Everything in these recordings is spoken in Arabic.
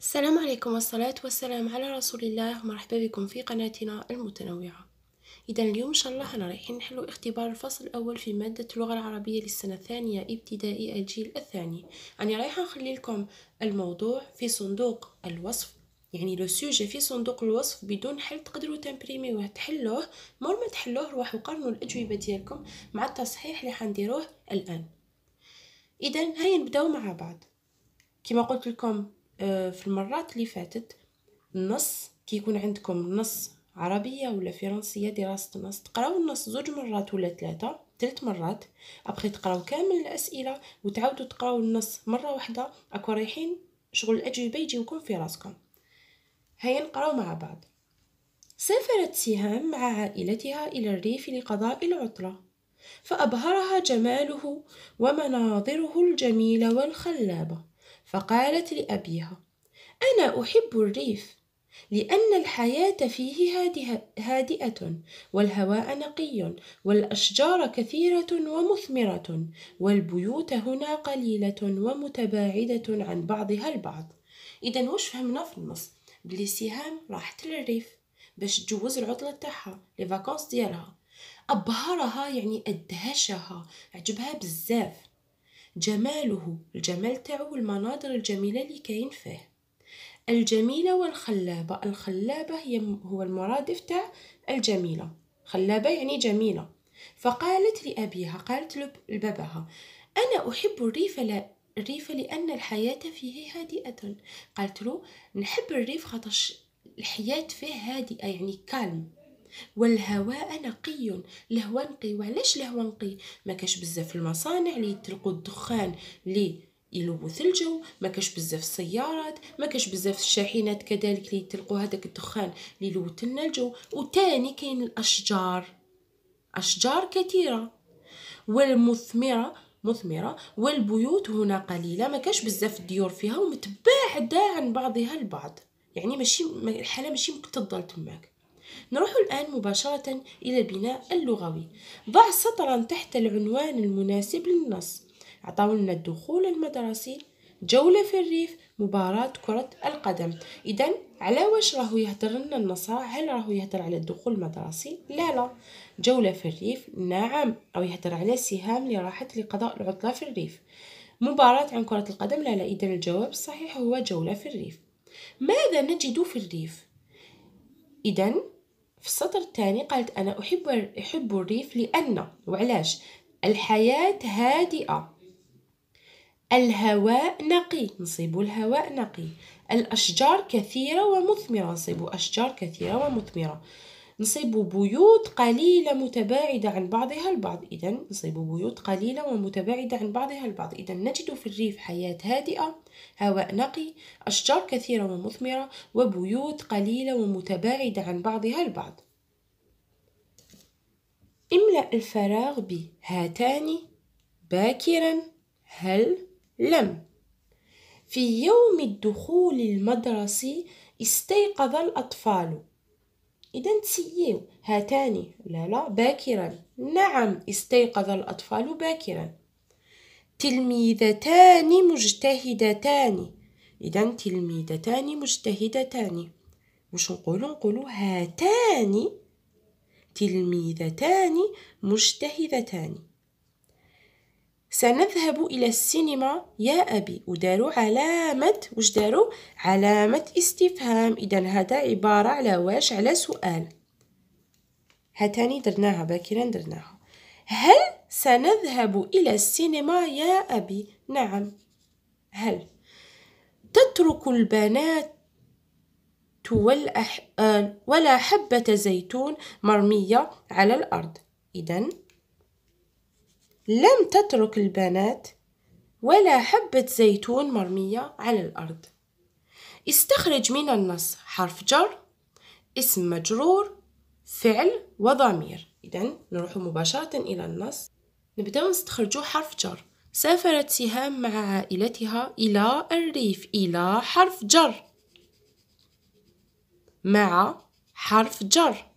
السلام عليكم والصلاة والسلام على رسول الله ومرحبا بكم في قناتنا المتنوعة إذا اليوم إن شاء الله رايحين نحلو اختبار الفصل الأول في مادة اللغة العربية للسنة الثانية ابتدائي الجيل الثاني يعني رايحة نخلي لكم الموضوع في صندوق الوصف يعني لو سوجي في صندوق الوصف بدون حل تقدروا تمبريميوه تحلوه مور ما تحلوه روحوا قارنوا الأجوبة ديالكم مع التصحيح اللي حنديروه الآن إذا هيا نبداو مع بعض كما قلت لكم آه، في المرات اللي فاتت النص كيكون عندكم نص عربية ولا فرنسية دراسة النص تقراو النص زوج مرات ولا ثلاثة ثلاث مرات ابخي تقراو كامل الأسئلة وتعاودوا تقراو النص مرة واحدة اكو رايحين شغل الأجوبة يجيوكم في راسكم هيا نقراو مع بعض سافرت سهام مع عائلتها إلى الريف لقضاء العطلة فأبهرها جماله ومناظره الجميلة والخلابة فقالت لأبيها أنا أحب الريف لأن الحياة فيه هادئة والهواء نقي والأشجار كثيرة ومثمرة والبيوت هنا قليلة ومتباعدة عن بعضها البعض إذا واش فهمنا في النص بلي سهام راحت للريف باش تجوز العطلة تاعها لي فاكونس ديالها أبهرها يعني أدهشها عجبها بزاف جماله الجمال تاعو والمناظر الجميلة اللي كاين فيه الجميلة والخلابة الخلابة هي هو المرادف تاع الجميلة خلابة يعني جميلة فقالت لأبيها قالت لباباها أنا أحب الريف لا الريف لأن الحياة فيه هادئة قالت له نحب الريف خاطرش الحياة فيه هادئة يعني كالم والهواء نقي الهواء نقي وعلاش الهواء نقي ما كاش بزاف المصانع اللي يطلقوا الدخان اللي يلوث الجو ما كاش بزاف السيارات ما كاش بزاف الشاحنات كذلك اللي يطلقوا هذاك الدخان اللي يلوث لنا الجو وتاني كاين الاشجار اشجار كثيره والمثمره مثمرة والبيوت هنا قليلة ما كاش بزاف الديور فيها ومتباعدة عن بعضها البعض يعني ماشي الحالة ماشي مكتضه تماك نروح الآن مباشرة إلى البناء اللغوي ضع سطرا تحت العنوان المناسب للنص عطاولنا الدخول المدرسي جولة في الريف مباراة كرة القدم إذا على واش راهو يهدر لنا النص هل راهو يهدر على الدخول المدرسي لا لا جولة في الريف نعم أو يهدر على السهام اللي راحت لقضاء العطلة في الريف مباراة عن كرة القدم لا لا إذا الجواب الصحيح هو جولة في الريف ماذا نجد في الريف إذا في السطر الثاني قالت أنا أحب أحب الريف لأن وعلاش الحياة هادئة الهواء نقي نصيب الهواء نقي الأشجار كثيرة ومثمرة نصيب أشجار كثيرة ومثمرة نصيب بيوت قليلة متباعدة عن بعضها البعض إذا نصيب بيوت قليلة ومتباعدة عن بعضها البعض إذا نجد في الريف حياة هادئة هواء نقي أشجار كثيرة ومثمرة وبيوت قليلة ومتباعدة عن بعضها البعض املأ الفراغ بهاتان باكرا هل لم في يوم الدخول المدرسي استيقظ الأطفال إذا تسييو هاتان لا لا باكرا نعم استيقظ الأطفال باكرا تلميذتان مجتهدتان إذا تلميذتان مجتهدتان وش نقولو نقولو هاتان تلميذتان مجتهدتان سنذهب إلى السينما يا أبي وداروا علامة وش داروا علامة استفهام إذا هذا عبارة على واش على سؤال هاتاني درناها باكرا درناها هل سنذهب إلى السينما يا أبي نعم هل تترك البنات والأح... آه، ولا حبة زيتون مرمية على الأرض إذا لم تترك البنات ولا حبة زيتون مرمية على الأرض استخرج من النص حرف جر اسم مجرور فعل وضمير إذا نروح مباشرة إلى النص نبدأ نستخرج حرف جر سافرت سهام مع عائلتها إلى الريف إلى حرف جر مع حرف جر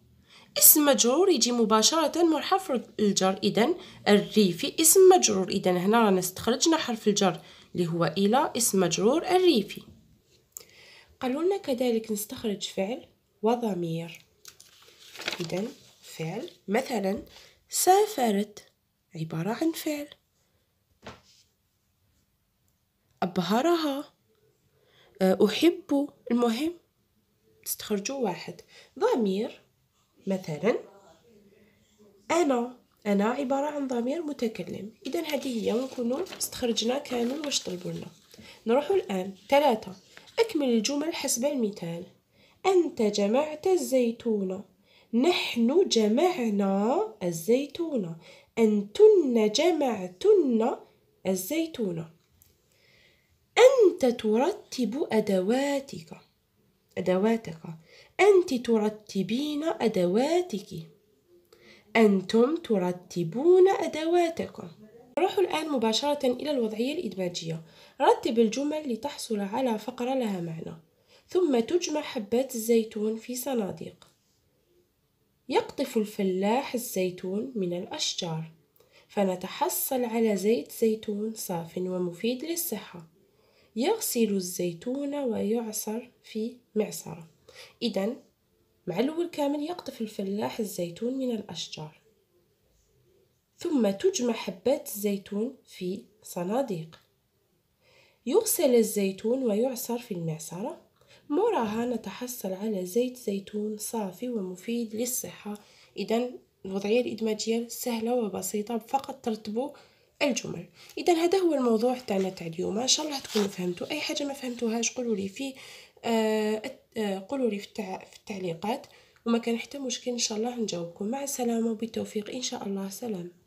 اسم مجرور يجي مباشرة من حرف الجر إذا الريفي اسم مجرور إذا هنا رانا استخرجنا حرف الجر اللي هو إلى اسم مجرور الريفي قالوا لنا كذلك نستخرج فعل وضمير إذا فعل مثلا سافرت عبارة عن فعل أبهرها أه، أحب المهم تستخرجوا واحد ضمير مثلا أنا أنا عبارة عن ضمير متكلم إذا هذه هي ونكونوا استخرجنا كامل واش طلبوا لنا نروحوا الآن ثلاثة أكمل الجمل حسب المثال أنت جمعت الزيتون نحن جمعنا الزيتون أنتن جمعتن الزيتون أنت ترتب أدواتك أدواتك أنت ترتبين أدواتك أنتم ترتبون أدواتكم نروح الآن مباشرة إلى الوضعية الإدماجية رتب الجمل لتحصل على فقرة لها معنى ثم تجمع حبات الزيتون في صناديق يقطف الفلاح الزيتون من الأشجار فنتحصل على زيت زيتون صاف ومفيد للصحة يغسل الزيتون ويعصر في معصرة إذا مع الأول كامل يقطف الفلاح الزيتون من الأشجار ثم تجمع حبات الزيتون في صناديق يغسل الزيتون ويعصر في المعصرة موراها نتحصل على زيت زيتون صافي ومفيد للصحة إذا الوضعية الإدماجية سهلة وبسيطة فقط ترتبوا الجمل إذا هذا هو الموضوع تاعنا تاع اليوم إن شاء الله تكونوا فهمتوا أي حاجة ما فهمتوهاش قولوا لي في آه قولوا لي في التعليقات وما كان حتى مشكل ان شاء الله نجاوبكم مع السلامه وبالتوفيق ان شاء الله سلام